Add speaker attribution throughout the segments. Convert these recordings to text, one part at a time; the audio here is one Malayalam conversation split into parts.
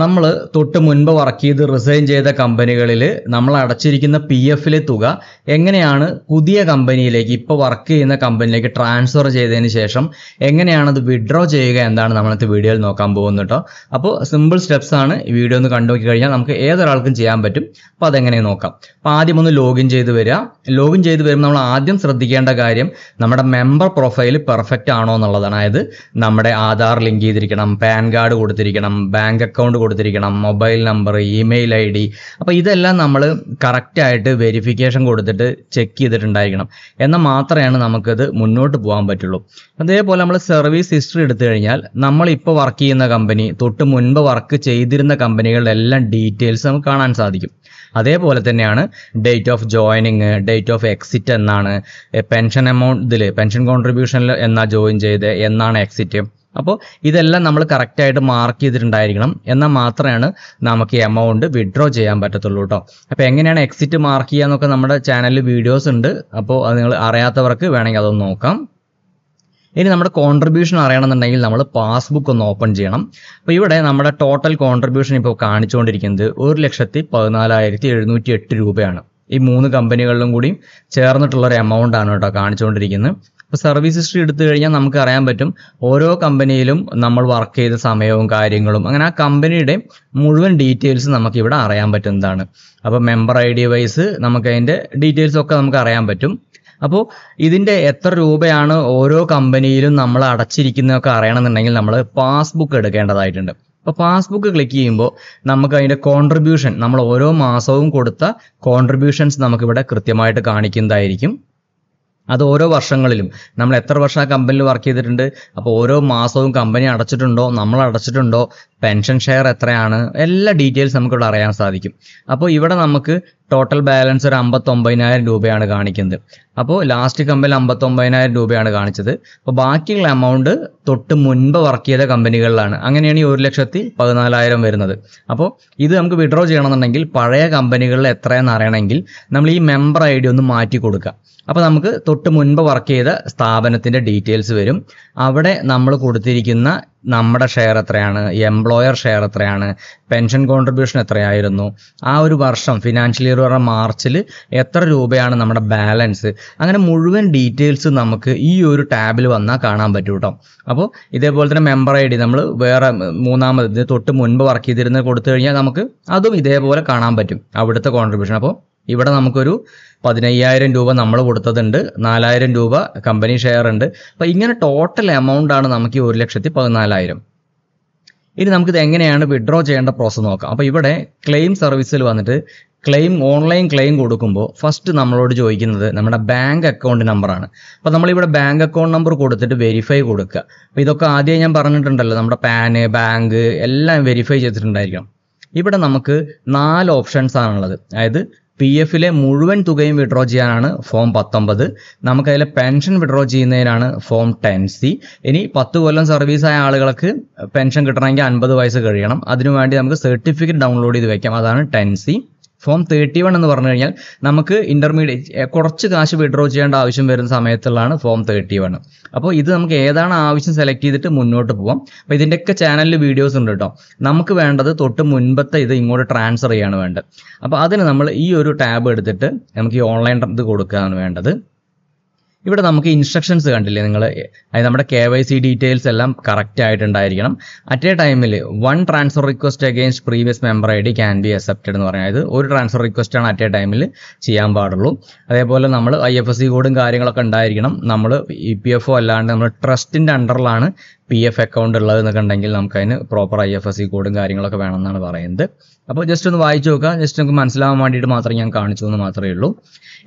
Speaker 1: നമ്മൾ തൊട്ട് മുൻപ് വർക്ക് ചെയ്ത് റിസൈൻ ചെയ്ത കമ്പനികളിൽ നമ്മൾ അടച്ചിരിക്കുന്ന പി എഫിലെ തുക എങ്ങനെയാണ് പുതിയ കമ്പനിയിലേക്ക് ഇപ്പോൾ വർക്ക് ചെയ്യുന്ന കമ്പനിയിലേക്ക് ട്രാൻസ്ഫർ ചെയ്തതിന് ശേഷം എങ്ങനെയാണ് അത് വിഡ്രോ ചെയ്യുക എന്താണ് നമ്മളത്തെ വീഡിയോയിൽ നോക്കാൻ പോകുന്നത് കേട്ടോ അപ്പോൾ സിമ്പിൾ സ്റ്റെപ്സ് ആണ് ഈ വീഡിയോ ഒന്ന് കണ്ടു നോക്കി കഴിഞ്ഞാൽ നമുക്ക് ഏതൊരാൾക്കും ചെയ്യാൻ പറ്റും അപ്പോൾ അതെങ്ങനെ നോക്കാം അപ്പോൾ ആദ്യം ഒന്ന് ലോഗിൻ ചെയ്ത് വരിക ലോഗിൻ ചെയ്ത് വരുമ്പോൾ നമ്മൾ ആദ്യം ശ്രദ്ധിക്കേണ്ട കാര്യം നമ്മുടെ മെമ്പർ പ്രൊഫൈൽ പെർഫെക്റ്റ് ആണോ എന്നുള്ളതാണ് അതായത് നമ്മുടെ ആധാർ ലിങ്ക് ചെയ്തിരിക്കണം പാൻ കാർഡ് കൊടുത്തിരിക്കണം ബാങ്ക് അക്കൗണ്ട് കൊടുത്തിരിക്കണം mobile number email I D അപ്പോൾ ഇതെല്ലാം നമ്മൾ കറക്റ്റായിട്ട് വെരിഫിക്കേഷൻ കൊടുത്തിട്ട് ചെക്ക് ചെയ്തിട്ടുണ്ടായിരിക്കണം എന്നാൽ മാത്രമാണ് നമുക്കത് മുന്നോട്ട് പോകാൻ പറ്റുള്ളൂ അതേപോലെ നമ്മൾ സർവീസ് ഹിസ്റ്ററി എടുത്തു കഴിഞ്ഞാൽ നമ്മൾ ഇപ്പോൾ വർക്ക് ചെയ്യുന്ന കമ്പനി തൊട്ട് മുൻപ് വർക്ക് ചെയ്തിരുന്ന കമ്പനികളുടെ എല്ലാം ഡീറ്റെയിൽസ് നമുക്ക് കാണാൻ സാധിക്കും അതേപോലെ തന്നെയാണ് date of joining date of exit എന്നാണ് പെൻഷൻ എമൗണ്ട് ഇതിൽ പെൻഷൻ കോൺട്രിബ്യൂഷനിൽ എന്നാ ജോയിൻ ചെയ്ത് എന്നാണ് എക്സിറ്റ് അപ്പോൾ ഇതെല്ലാം നമ്മൾ കറക്റ്റായിട്ട് മാർക്ക് ചെയ്തിട്ടുണ്ടായിരിക്കണം എന്നാൽ മാത്രമാണ് നമുക്ക് എമൗണ്ട് വിഡ്രോ ചെയ്യാൻ പറ്റത്തുള്ളൂ കേട്ടോ അപ്പോൾ എങ്ങനെയാണ് എക്സിറ്റ് മാർക്ക് ചെയ്യുക എന്നൊക്കെ നമ്മുടെ ചാനലിൽ വീഡിയോസ് ഉണ്ട് അപ്പോൾ അത് നിങ്ങൾ അറിയാത്തവർക്ക് വേണമെങ്കിൽ അതൊന്ന് നോക്കാം ഇനി നമ്മുടെ കോൺട്രിബ്യൂഷൻ അറിയണമെന്നുണ്ടെങ്കിൽ നമ്മൾ പാസ്ബുക്ക് ഒന്ന് ഓപ്പൺ ചെയ്യണം അപ്പോൾ ഇവിടെ നമ്മുടെ ടോട്ടൽ കോൺട്രിബ്യൂഷൻ ഇപ്പോൾ കാണിച്ചുകൊണ്ടിരിക്കുന്നത് ഒരു ലക്ഷത്തി പതിനാലായിരത്തി എഴുന്നൂറ്റി എട്ട് രൂപയാണ് ഈ മൂന്ന് കമ്പനികളിലും കൂടി ചേർന്നിട്ടുള്ളൊരു ഒരു എമൗണ്ട് ആണ് കേട്ടോ കാണിച്ചുകൊണ്ടിരിക്കുന്നത് ഇപ്പോൾ സർവീസ് ഹിസ്റ്ററി എടുത്തു കഴിഞ്ഞാൽ നമുക്ക് അറിയാൻ പറ്റും ഓരോ കമ്പനിയിലും നമ്മൾ വർക്ക് ചെയ്ത സമയവും കാര്യങ്ങളും അങ്ങനെ ആ കമ്പനിയുടെ മുഴുവൻ ഡീറ്റെയിൽസ് നമുക്ക് ഇവിടെ അറിയാൻ പറ്റുന്നതാണ് അപ്പോൾ മെമ്പർ ഐ ഡി വൈസ് നമുക്ക് അതിൻ്റെ ഡീറ്റെയിൽസ് ഒക്കെ നമുക്ക് അറിയാൻ പറ്റും അപ്പോൾ ഇതിൻ്റെ എത്ര രൂപയാണ് ഓരോ കമ്പനിയിലും നമ്മൾ അടച്ചിരിക്കുന്നതൊക്കെ അറിയണമെന്നുണ്ടെങ്കിൽ നമ്മൾ പാസ്ബുക്ക് എടുക്കേണ്ടതായിട്ടുണ്ട് അപ്പോൾ പാസ്ബുക്ക് ക്ലിക്ക് ചെയ്യുമ്പോൾ നമുക്ക് അതിൻ്റെ കോൺട്രിബ്യൂഷൻ നമ്മൾ ഓരോ മാസവും കൊടുത്ത കോൺട്രിബ്യൂഷൻസ് നമുക്കിവിടെ കൃത്യമായിട്ട് കാണിക്കുന്നതായിരിക്കും അത് ഓരോ വർഷങ്ങളിലും നമ്മൾ എത്ര വർഷം ആ കമ്പനിയിൽ വർക്ക് ചെയ്തിട്ടുണ്ട് അപ്പോൾ ഓരോ മാസവും കമ്പനി അടച്ചിട്ടുണ്ടോ നമ്മൾ അടച്ചിട്ടുണ്ടോ പെൻഷൻ ഷെയർ എത്രയാണ് എല്ലാ ഡീറ്റെയിൽസ് നമുക്കിവിടെ അറിയാൻ സാധിക്കും അപ്പോൾ ഇവിടെ നമുക്ക് ടോട്ടൽ ബാലൻസ് ഒരു അമ്പത്തൊമ്പതിനായിരം രൂപയാണ് കാണിക്കുന്നത് അപ്പോൾ ലാസ്റ്റ് കമ്പനി അമ്പത്തൊമ്പതിനായിരം രൂപയാണ് കാണിച്ചത് അപ്പോൾ ബാക്കിയുള്ള എമൗണ്ട് തൊട്ട് മുൻപ് വർക്ക് ചെയ്ത കമ്പനികളിലാണ് അങ്ങനെയാണ് ഈ ഒരു ലക്ഷത്തി പതിനാലായിരം വരുന്നത് അപ്പോൾ ഇത് നമുക്ക് വിഡ്രോ ചെയ്യണമെന്നുണ്ടെങ്കിൽ പഴയ കമ്പനികളിൽ എത്രയെന്ന് അറിയണമെങ്കിൽ നമ്മൾ ഈ മെമ്പർ ഐ ഡി ഒന്ന് മാറ്റി കൊടുക്കുക അപ്പോൾ നമുക്ക് തൊട്ട് മുൻപ് വർക്ക് ചെയ്ത സ്ഥാപനത്തിൻ്റെ ഡീറ്റെയിൽസ് വരും അവിടെ നമ്മൾ കൊടുത്തിരിക്കുന്ന നമ്മുടെ ഷെയർ എത്രയാണ് എംപ്ലോയർ ഷെയർ എത്രയാണ് പെൻഷൻ കോൺട്രിബ്യൂഷൻ എത്രയായിരുന്നു ആ ഒരു വർഷം ഫിനാൻഷ്യൽ ഇയർ പറഞ്ഞ മാർച്ചിൽ എത്ര രൂപയാണ് നമ്മുടെ ബാലൻസ് അങ്ങനെ മുഴുവൻ ഡീറ്റെയിൽസ് നമുക്ക് ഈ ഒരു ടാബിൽ വന്നാൽ കാണാൻ പറ്റും കേട്ടോ അപ്പോൾ ഇതേപോലെ തന്നെ മെമ്പർ ഐ ഡി നമ്മൾ വേറെ മൂന്നാമത് തൊട്ട് മുൻപ് വർക്ക് ചെയ്തിരുന്ന കൊടുത്തു കഴിഞ്ഞാൽ നമുക്ക് അതും ഇതേപോലെ കാണാൻ പറ്റും അവിടുത്തെ കോൺട്രിബ്യൂഷൻ അപ്പോൾ ഇവിടെ നമുക്കൊരു പതിനയ്യായിരം രൂപ നമ്മൾ കൊടുത്തതുണ്ട് നാലായിരം രൂപ കമ്പനി ഷെയർ ഉണ്ട് അപ്പോൾ ഇങ്ങനെ ടോട്ടൽ എമൗണ്ട് ആണ് നമുക്ക് ഈ ഒരു ലക്ഷത്തി പതിനാലായിരം ഇനി നമുക്കിത് എങ്ങനെയാണ് വിഡ്രോ ചെയ്യേണ്ട പ്രോസസ്സ് നോക്കാം അപ്പോൾ ഇവിടെ ക്ലെയിം സർവീസിൽ വന്നിട്ട് ക്ലെയിം ഓൺലൈൻ ക്ലെയിം കൊടുക്കുമ്പോൾ ഫസ്റ്റ് നമ്മളോട് ചോദിക്കുന്നത് നമ്മുടെ ബാങ്ക് അക്കൗണ്ട് നമ്പറാണ് അപ്പോൾ നമ്മളിവിടെ ബാങ്ക് അക്കൗണ്ട് നമ്പർ കൊടുത്തിട്ട് വെരിഫൈ കൊടുക്കുക അപ്പോൾ ഇതൊക്കെ ആദ്യം ഞാൻ പറഞ്ഞിട്ടുണ്ടല്ലോ നമ്മുടെ പാന് ബാങ്ക് എല്ലാം വെരിഫൈ ചെയ്തിട്ടുണ്ടായിരിക്കണം ഇവിടെ നമുക്ക് നാല് ഓപ്ഷൻസ് ആണുള്ളത് അതായത് പി എഫിലെ മുഴുവൻ തുകയും വിഡ്രോ ചെയ്യാനാണ് ഫോം പത്തൊമ്പത് നമുക്കതിലെ പെൻഷൻ വിഡ്രോ ചെയ്യുന്നതിനാണ് ഫോം ടെൻ സി ഇനി പത്ത് കൊല്ലം സർവീസ് ആയ ആളുകൾക്ക് പെൻഷൻ കിട്ടണമെങ്കിൽ അൻപത് വയസ്സ് കഴിയണം അതിനുവേണ്ടി നമുക്ക് സർട്ടിഫിക്കറ്റ് ഡൗൺലോഡ് ചെയ്ത് വെക്കാം അതാണ് ten C form thirty one എന്ന് പറഞ്ഞു കഴിഞ്ഞാൽ നമുക്ക് ഇന്റർമീഡിയറ്റ് കുറച്ച് കാശ് വിഡ്രോ ചെയ്യേണ്ട ആവശ്യം വരുന്ന സമയത്തുള്ളതാണ് ഫോം തേർട്ടി വൺ അപ്പോൾ ഇത് നമുക്ക് ഏതാണ് ആവശ്യം സെലക്ട് ചെയ്തിട്ട് മുന്നോട്ട് പോകാം അപ്പോൾ ഇതിൻ്റെയൊക്കെ ചാനലിൽ വീഡിയോസ് ഉണ്ട് കേട്ടോ നമുക്ക് വേണ്ടത് തൊട്ട് മുൻപത്തെ ഇത് ഇങ്ങോട്ട് ട്രാൻസ്ഫർ ചെയ്യാണ് വേണ്ടത് അപ്പോൾ അതിന് നമ്മൾ ഈ ഒരു ടാബ് എടുത്തിട്ട് നമുക്ക് ഈ ഓൺലൈൻ ഇത് കൊടുക്കുകയാണ് വേണ്ടത് ഇവിടെ നമുക്ക് ഇൻസ്ട്രക്ഷൻസ് കണ്ടില്ലേ നിങ്ങൾ നമ്മുടെ കെ വൈ സി ഡീറ്റെയിൽസ് എല്ലാം കറക്റ്റ് ആയിട്ടുണ്ടായിരിക്കണം അറ്റ് എ ടൈമിൽ one transfer request against previous member I D can be accepted എന്ന് പറയുന്നത് ഒരു ട്രാൻസ്ഫർ റിക്വസ്റ്റ് ആണ് അറ്റ് എ ടൈമിൽ ചെയ്യാൻ പാടുള്ളൂ അതേപോലെ നമ്മൾ ഐ എഫ് എസ് സി കോഡും കാര്യങ്ങളൊക്കെ ഉണ്ടായിരിക്കണം നമ്മൾ E P F O e അല്ലാണ്ട് നമ്മൾ ട്രസ്റ്റിൻ്റെ അണ്ടറിലാണ് പി എഫ് അക്കൗണ്ട് ഉള്ളത് എന്നൊക്കെ ഉണ്ടെങ്കിൽ നമുക്ക് അതിന് proper I F S C കോഡും കാര്യങ്ങളൊക്കെ വേണമെന്നാണ് പറയുന്നത് അപ്പോൾ ജസ്റ്റ് ഒന്ന് വായിച്ചു നോക്കുക ജസ്റ്റ് നമുക്ക് മനസ്സിലാവാൻ വേണ്ടിയിട്ട് മാത്രം ഞാൻ കാണിച്ചു എന്ന് മാത്രമേ ഉള്ളൂ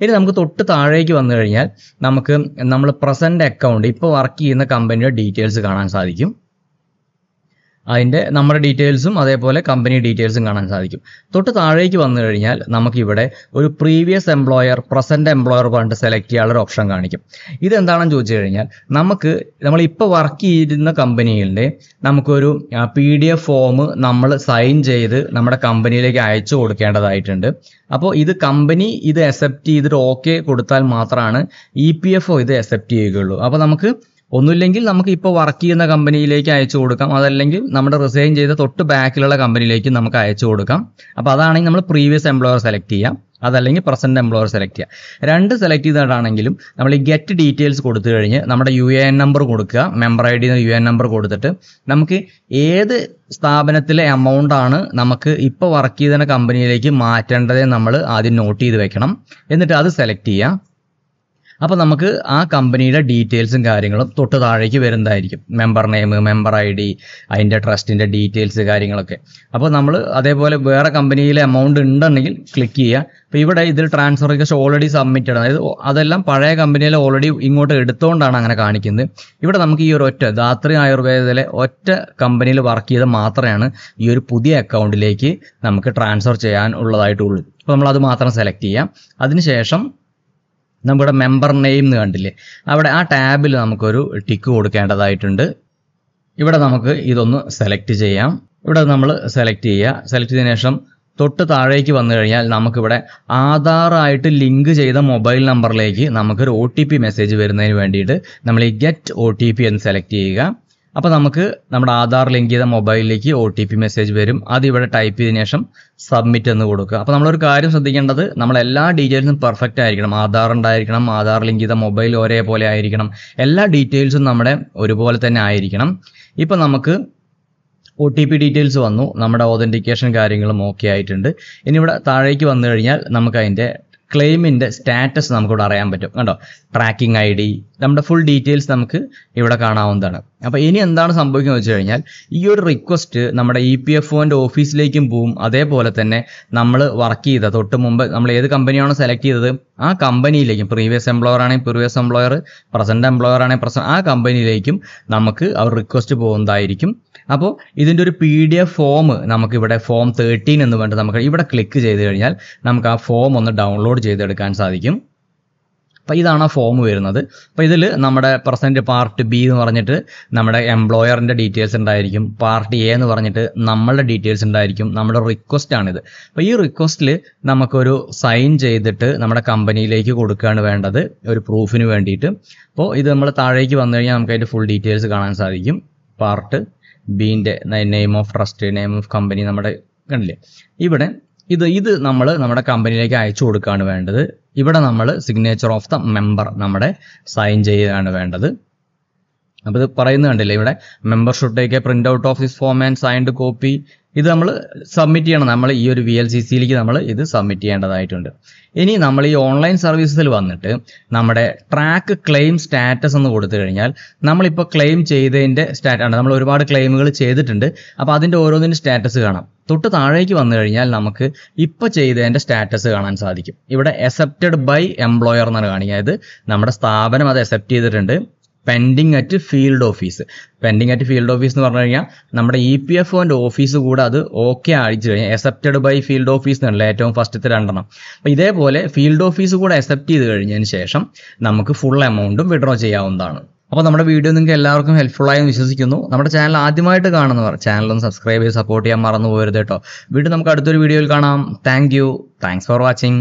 Speaker 1: ഇനി നമുക്ക് തൊട്ട് താഴേക്ക് വന്നു കഴിഞ്ഞാൽ നമുക്ക് നമ്മൾ പ്രസൻറ്റ് അക്കൗണ്ട് ഇപ്പോൾ വർക്ക് ചെയ്യുന്ന കമ്പനിയുടെ ഡീറ്റെയിൽസ് കാണാൻ സാധിക്കും അതിൻ്റെ നമ്മുടെ ഡീറ്റെയിൽസും അതേപോലെ കമ്പനി ഡീറ്റെയിൽസും കാണാൻ സാധിക്കും തൊട്ട് താഴേക്ക് വന്നു കഴിഞ്ഞാൽ നമുക്കിവിടെ ഒരു പ്രീവിയസ് എംപ്ലോയർ പ്രസൻറ്റ് എംപ്ലോയർ പറഞ്ഞിട്ട് സെലക്ട് ചെയ്യാനുള്ള ഓപ്ഷൻ കാണിക്കും ഇതെന്താണെന്ന് ചോദിച്ചു കഴിഞ്ഞാൽ നമുക്ക് നമ്മൾ ഇപ്പോൾ വർക്ക് ചെയ്യുന്ന കമ്പനിയിലെ നമുക്കൊരു പി ഡി എഫ് ഫോം നമ്മൾ സൈൻ ചെയ്ത് നമ്മുടെ കമ്പനിയിലേക്ക് അയച്ചു കൊടുക്കേണ്ടതായിട്ടുണ്ട് അപ്പോൾ ഇത് കമ്പനി ഇത് അക്സെപ്റ്റ് ചെയ്തിട്ട് ഓക്കെ കൊടുത്താൽ മാത്രമാണ് ഇ പി എഫ് ഒ ഇത് അക്സെപ്റ്റ് ചെയ്യുകയുള്ളൂ അപ്പോൾ നമുക്ക് ഒന്നുമില്ലെങ്കിൽ നമുക്ക് ഇപ്പോൾ വർക്ക് ചെയ്യുന്ന കമ്പനിയിലേക്ക് അയച്ചു കൊടുക്കാം അതല്ലെങ്കിൽ നമ്മുടെ റിസൈൻ ചെയ്ത തൊട്ട് ബാക്കിലുള്ള കമ്പനിയിലേക്ക് നമുക്ക് അയച്ചു കൊടുക്കാം അപ്പോൾ അതാണെങ്കിൽ നമ്മൾ പ്രീവിയസ് എംപ്ലോയർ സെലക്ട് ചെയ്യാം അതല്ലെങ്കിൽ പ്രസന്റ് എംപ്ലോയർ സെലക്ട് ചെയ്യുക രണ്ട് സെലക്ട് ചെയ്തിട്ടാണെങ്കിലും നമ്മൾ ഈ ഗെറ്റ് ഡീറ്റെയിൽസ് കൊടുത്തു കഴിഞ്ഞ് നമ്മുടെ യു എ എൻ നമ്പർ കൊടുക്കുക member I D U N number കൊടുത്തിട്ട് നമുക്ക് ഏത് സ്ഥാപനത്തിലെ എമൗണ്ട് ആണ് നമുക്ക് ഇപ്പോൾ വർക്ക് ചെയ്തിരുന്ന കമ്പനിയിലേക്ക് മാറ്റേണ്ടതെന്ന് നമ്മൾ ആദ്യം നോട്ട് ചെയ്ത് വെക്കണം എന്നിട്ട് അത് സെലക്ട് ചെയ്യുക അപ്പോൾ നമുക്ക് ആ കമ്പനിയുടെ ഡീറ്റെയിൽസും കാര്യങ്ങളും തൊട്ട് താഴേക്ക് വരുന്നതായിരിക്കും member name member I D അതിൻ്റെ ട്രസ്റ്റിൻ്റെ ഡീറ്റെയിൽസ് കാര്യങ്ങളൊക്കെ അപ്പോൾ നമ്മൾ അതേപോലെ വേറെ കമ്പനിയിലെ എമൗണ്ട് ഉണ്ടെങ്കിൽ ക്ലിക്ക് ചെയ്യുക അപ്പോൾ ഇവിടെ ഇതിൽ ട്രാൻസ്ഫർ ഒക്കെ ഓൾറെഡി സബ്മിറ്റഡ് അതായത് അതെല്ലാം പഴയ കമ്പനിയിൽ ഓൾറെഡി ഇങ്ങോട്ട് എടുത്തുകൊണ്ടാണ് അങ്ങനെ കാണിക്കുന്നത് ഇവിടെ നമുക്ക് ഈ ഒരു ഒറ്റ ധാത്രി ആയുർവേദത്തിലെ ഒറ്റ കമ്പനിയിൽ വർക്ക് ചെയ്ത് മാത്രമാണ് ഈ ഒരു പുതിയ അക്കൗണ്ടിലേക്ക് നമുക്ക് ട്രാൻസ്ഫർ ചെയ്യാൻ ഉള്ളതായിട്ടുള്ളൂ അപ്പോൾ നമ്മൾ അത് മാത്രം സെലക്ട് ചെയ്യാം അതിനുശേഷം നമുക്കിവിടെ മെമ്പർ നെയിം എന്ന് കണ്ടില്ലേ അവിടെ ആ ടാബിൽ നമുക്കൊരു ടിക്ക് കൊടുക്കേണ്ടതായിട്ടുണ്ട് ഇവിടെ നമുക്ക് ഇതൊന്ന് സെലക്ട് ചെയ്യാം ഇവിടെ നമ്മൾ സെലക്ട് ചെയ്യുക സെലക്ട് ചെയ്തതിനു ശേഷം തൊട്ട് താഴേക്ക് വന്നു കഴിഞ്ഞാൽ നമുക്കിവിടെ ആധാറായിട്ട് ലിങ്ക് ചെയ്ത മൊബൈൽ നമ്പറിലേക്ക് നമുക്കൊരു ഒ ടി പി മെസ്സേജ് വരുന്നതിന് വേണ്ടിയിട്ട് നമ്മൾ ഈ ഗെറ്റ് ഒ ടി പി എന്ന് സെലക്ട് ചെയ്യുക അപ്പോൾ നമുക്ക് നമ്മുടെ ആധാർ ലിങ്ക് ചെയ്ത മൊബൈലിലേക്ക് ഒ ടി പി മെസ്സേജ് വരും അത് ഇവിടെ ടൈപ്പ് ചെയ്തതിനു ശേഷം സബ്മിറ്റ് എന്ന് കൊടുക്കുക അപ്പോൾ നമ്മളൊരു കാര്യം ശ്രദ്ധിക്കേണ്ടത് നമ്മൾ എല്ലാ ഡീറ്റെയിൽസും പെർഫെക്റ്റ് ആയിരിക്കണം ആധാർ ഉണ്ടായിരിക്കണം ആധാർ ലിങ്ക് ചെയ്ത മൊബൈൽ ഒരേപോലെ ആയിരിക്കണം എല്ലാ ഡീറ്റെയിൽസും നമ്മുടെ ഒരുപോലെ തന്നെ ആയിരിക്കണം ഇപ്പോൾ നമുക്ക് ഒ ടി പി ഡീറ്റെയിൽസ് വന്നു നമ്മുടെ ഓതൻറ്റിക്കേഷൻ കാര്യങ്ങളും ഓക്കെ ആയിട്ടുണ്ട് ഇനി ഇവിടെ താഴേക്ക് വന്നു കഴിഞ്ഞാൽ നമുക്ക് അതിന്റെ ക്ലെയിമിൻ്റെ സ്റ്റാറ്റസ് നമുക്കിവിടെ അറിയാൻ പറ്റും കണ്ടോ ട്രാക്കിംഗ് ഐ ഡി നമ്മുടെ ഫുൾ ഡീറ്റെയിൽസ് നമുക്ക് ഇവിടെ കാണാവുന്നതാണ് അപ്പോൾ ഇനി എന്താണ് സംഭവിക്കുന്നത് വെച്ച് കഴിഞ്ഞാൽ ഈ ഒരു റിക്വസ്റ്റ് നമ്മുടെ ഇ e പി എഫ് ഒൻ്റെ ഓഫീസിലേക്കും പോവും അതേപോലെ തന്നെ നമ്മൾ വർക്ക് ചെയ്ത തൊട്ട് മുമ്പ് നമ്മൾ ഏത് കമ്പനിയാണോ സെലക്ട് ചെയ്തത് ആ കമ്പനിയിലേക്കും പ്രീവിയസ് എംപ്ലോയർ ആണെങ്കിൽ പ്രീവിയസ് എംപ്ലോയർ പ്രസൻറ്റ് എംപ്ലോയർ ആണെങ്കിൽ പ്രസൻറ്റ് ആ കമ്പനിയിലേക്കും നമുക്ക് അവർ റിക്വസ്റ്റ് പോകുന്നതായിരിക്കും അപ്പോൾ ഇതിൻ്റെ ഒരു പി ഡി എഫ് ഫോം നമുക്കിവിടെ ഫോം തേർട്ടീൻ എന്ന് പറഞ്ഞിട്ട് നമുക്ക് ഇവിടെ ക്ലിക്ക് ചെയ്ത് കഴിഞ്ഞാൽ നമുക്ക് ആ ഫോം ഒന്ന് ഡൗൺലോഡ് ചെയ്തെടുക്കാൻ സാധിക്കും അപ്പോൾ ഇതാണ് ആ ഫോം വരുന്നത് അപ്പോൾ ഇതിൽ നമ്മുടെ പ്രസൻറ്റ് പാർട്ട് ബി എന്ന് പറഞ്ഞിട്ട് നമ്മുടെ എംപ്ലോയറിൻ്റെ ഡീറ്റെയിൽസ് ഉണ്ടായിരിക്കും പാർട്ട് എ എന്ന് പറഞ്ഞിട്ട് നമ്മളുടെ ഡീറ്റെയിൽസ് ഉണ്ടായിരിക്കും നമ്മുടെ റിക്വസ്റ്റ് ആണിത് അപ്പോൾ ഈ റിക്വസ്റ്റിൽ നമുക്കൊരു സൈൻ ചെയ്തിട്ട് നമ്മുടെ കമ്പനിയിലേക്ക് കൊടുക്കുകയാണ് വേണ്ടത് ഒരു പ്രൂഫിന് വേണ്ടിയിട്ട് അപ്പോൾ ഇത് നമ്മൾ താഴേക്ക് വന്നു കഴിഞ്ഞാൽ നമുക്ക് അതിൻ്റെ ഫുൾ ഡീറ്റെയിൽസ് കാണാൻ സാധിക്കും പാർട്ട് ബീൻ്റെ name of trust name of company നമ്മുടെ കണ്ടില്ലേ ഇവിടെ ഇത് ഇത് നമ്മൾ നമ്മുടെ കമ്പനിയിലേക്ക് അയച്ചു കൊടുക്കുകയാണ് വേണ്ടത് ഇവിടെ നമ്മൾ സിഗ്നേച്ചർ ഓഫ് ദ മെമ്പർ നമ്മുടെ സൈൻ ചെയ്യുകയാണ് വേണ്ടത് അപ്പോൾ ഇത് പറയുന്നത് കണ്ടില്ലേ ഇവിടെ member should take A print out of this form and signed copy ഇത് നമ്മൾ സബ്മിറ്റ് ചെയ്യണം നമ്മൾ ഈ ഒരു വി എൽ സി സിയിലേക്ക് നമ്മൾ ഇത് സബ്മിറ്റ് ചെയ്യേണ്ടതായിട്ടുണ്ട് ഇനി നമ്മൾ ഈ ഓൺലൈൻ സർവീസസിൽ വന്നിട്ട് നമ്മുടെ ട്രാക്ക് ക്ലെയിം സ്റ്റാറ്റസ് എന്ന് കൊടുത്തു കഴിഞ്ഞാൽ നമ്മളിപ്പോൾ ക്ലെയിം ചെയ്തതിൻ്റെ ആണ് നമ്മൾ ഒരുപാട് ക്ലെയിമുകൾ ചെയ്തിട്ടുണ്ട് അപ്പോൾ അതിൻ്റെ ഓരോന്നിൻ്റെ സ്റ്റാറ്റസ് കാണാം തൊട്ട് താഴേക്ക് വന്നു കഴിഞ്ഞാൽ നമുക്ക് ഇപ്പോൾ ചെയ്തതിൻ്റെ സ്റ്റാറ്റസ് കാണാൻ സാധിക്കും ഇവിടെ അക്സെപ്റ്റഡ് ബൈ എംപ്ലോയർ എന്നാണ് കാണിക്കുക അതായത് നമ്മുടെ സ്ഥാപനം അത് അക്സെപ്റ്റ് ചെയ്തിട്ടുണ്ട് pending at field office pending at field office എന്ന് പറഞ്ഞു കഴിഞ്ഞാൽ നമ്മുടെ ഇ പി എഫ് ഒൻ്റെ ഓഫീസ് കൂടെ അത് ഓക്കെ അടിച്ചു കഴിഞ്ഞാൽ അക്സെപ്റ്റഡ് ബൈ ഫീൽഡ് ഓഫീസ് എന്നല്ല ഏറ്റവും ഫസ്റ്റത്തെ രണ്ടെണ്ണം അപ്പോൾ ഇതേപോലെ ഫീൽഡ് ഓഫീസ് കൂടെ അക്സെപ്റ്റ് ചെയ്ത് കഴിഞ്ഞതിന് ശേഷം നമുക്ക് ഫുൾ എമൗണ്ടും വിഡ്രോ ചെയ്യാവുന്നതാണ് അപ്പോൾ നമ്മുടെ വീഡിയോ നിങ്ങൾക്ക് എല്ലാവർക്കും ഹെൽപ്ഫുൾ ആയെന്ന് വിശ്വസിക്കുന്നു നമ്മുടെ ചാനൽ ആദ്യമായിട്ട് കാണുന്നവർ ചാനലൊന്ന് സബ്സ്ക്രൈബ് ചെയ്ത് സപ്പോർട്ട് ചെയ്യാൻ മറന്നു പോകരുത് കേട്ടോ വീണ്ടും നമുക്ക് അടുത്തൊരു വീഡിയോയിൽ കാണാം thank you thanks for watching